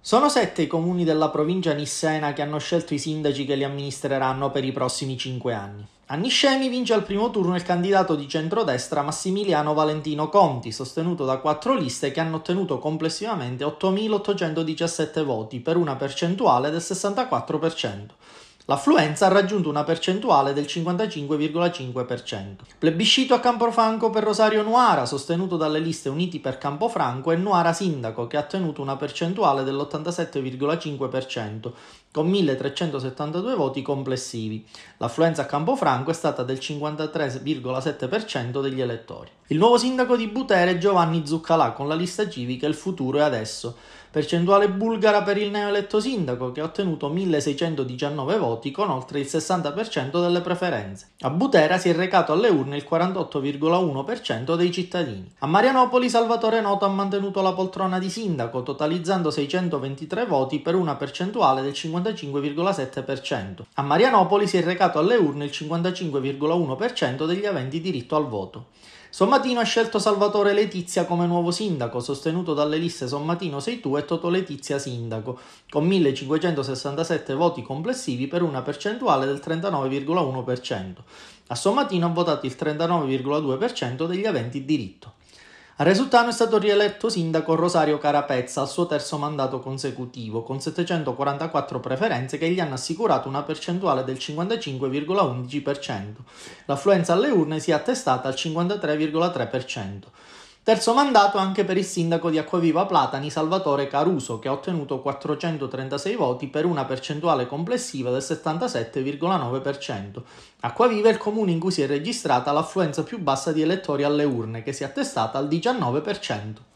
Sono sette i comuni della provincia nissena che hanno scelto i sindaci che li amministreranno per i prossimi cinque anni. A Niscemi vince al primo turno il candidato di centrodestra Massimiliano Valentino Conti, sostenuto da quattro liste che hanno ottenuto complessivamente 8.817 voti per una percentuale del 64%. L'affluenza ha raggiunto una percentuale del 55,5%. Plebiscito a Campofranco per Rosario Nuara, sostenuto dalle liste Uniti per Campofranco e Nuara Sindaco, che ha ottenuto una percentuale dell'87,5%, con 1.372 voti complessivi. L'affluenza a Campofranco è stata del 53,7% degli elettori. Il nuovo sindaco di Butere è Giovanni Zuccalà, con la lista civica Il futuro è adesso. Percentuale bulgara per il neoeletto sindaco, che ha ottenuto 1.619 voti voti con oltre il 60% delle preferenze. A Butera si è recato alle urne il 48,1% dei cittadini. A Marianopoli Salvatore Noto ha mantenuto la poltrona di sindaco, totalizzando 623 voti per una percentuale del 55,7%. A Marianopoli si è recato alle urne il 55,1% degli aventi diritto al voto. Sommatino ha scelto Salvatore Letizia come nuovo sindaco, sostenuto dalle liste Sommatino sei tu e Toto Letizia sindaco, con 1567 voti complessivi per una percentuale del 39,1%. A Sommatino ha votato il 39,2% degli aventi diritto. A Resutano è stato rieletto sindaco Rosario Carapezza al suo terzo mandato consecutivo, con 744 preferenze che gli hanno assicurato una percentuale del 55,11%. L'affluenza alle urne si è attestata al 53,3%. Terzo mandato anche per il sindaco di Acquaviva Platani Salvatore Caruso, che ha ottenuto 436 voti per una percentuale complessiva del 77,9%. Acquaviva è il comune in cui si è registrata l'affluenza più bassa di elettori alle urne, che si è attestata al 19%.